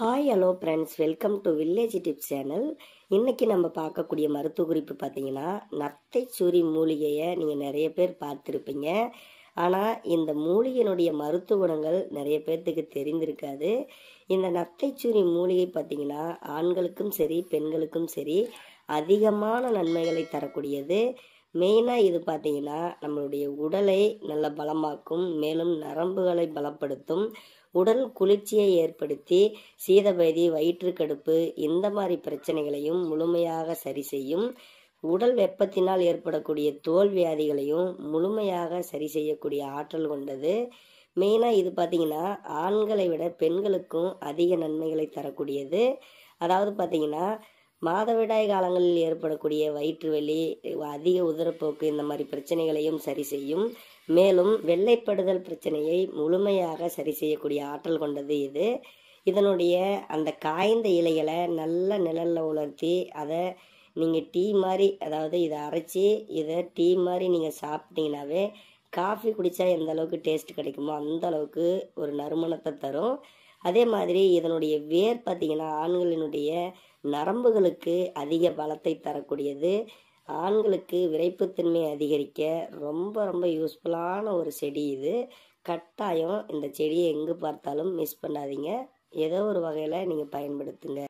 hi hello friends welcome to village tips channel இன்றைக்கி நம்ம பார்க்கக்கூடிய மருத்துவ குறிப்பு பார்த்தீங்கன்னா நத்தைச்சூரி மூலிகையை நீங்கள் நிறைய பேர் பார்த்துருப்பீங்க ஆனால் இந்த மூலிகையினுடைய மருத்துவ குணங்கள் நிறைய பேர்த்துக்கு தெரிந்திருக்காது இந்த நத்தைச்சூரி மூலிகை பார்த்தீங்கன்னா ஆண்களுக்கும் சரி பெண்களுக்கும் சரி அதிகமான நன்மைகளை தரக்கூடியது மெயினாக இது பார்த்திங்கன்னா நம்மளுடைய உடலை நல்ல பலமாக்கும் மேலும் நரம்புகளை பலப்படுத்தும் உடல் குளிர்ச்சியை ஏற்படுத்தி சீதபேதி வயிற்றுக்கடுப்பு இந்த மாதிரி பிரச்சனைகளையும் முழுமையாக சரி செய்யும் உடல் வெப்பத்தினால் ஏற்படக்கூடிய தோல் வியாதிகளையும் முழுமையாக சரி செய்யக்கூடிய ஆற்றல் கொண்டது மெயினாக இது பார்த்திங்கன்னா ஆண்களை விட பெண்களுக்கும் அதிக நன்மைகளை தரக்கூடியது அதாவது பார்த்திங்கன்னா மாதவிடாய் காலங்களில் ஏற்படக்கூடிய வயிற்று வலி அதிக உதரப்போக்கு இந்த மாதிரி பிரச்சனைகளையும் சரி செய்யும் மேலும் வெள்ளைப்படுதல் பிரச்சனையை முழுமையாக சரி செய்யக்கூடிய ஆற்றல் கொண்டது இது இதனுடைய அந்த காய்ந்த இலைகளை நல்ல நிழலில் உலர்த்தி அதை நீங்கள் டீ மாதிரி அதாவது இதை அரைச்சி இதை டீ மாதிரி நீங்கள் சாப்பிட்டீங்கன்னாவே காஃபி குடித்தா எந்த அளவுக்கு டேஸ்ட் கிடைக்குமோ அந்த அளவுக்கு ஒரு நறுமணத்தை தரும் அதே மாதிரி இதனுடைய வேர் பார்த்திங்கன்னா ஆண்களினுடைய நரம்புகளுக்கு அதிக பலத்தை தரக்கூடியது ஆண்களுக்கு விரைப்புத்தன்மை அதிகரிக்க ரொம்ப ரொம்ப யூஸ்ஃபுல்லான ஒரு செடி இது கட்டாயம் இந்த செடியை எங்கே பார்த்தாலும் மிஸ் பண்ணாதீங்க ஏதோ ஒரு வகையில் நீங்கள் பயன்படுத்துங்க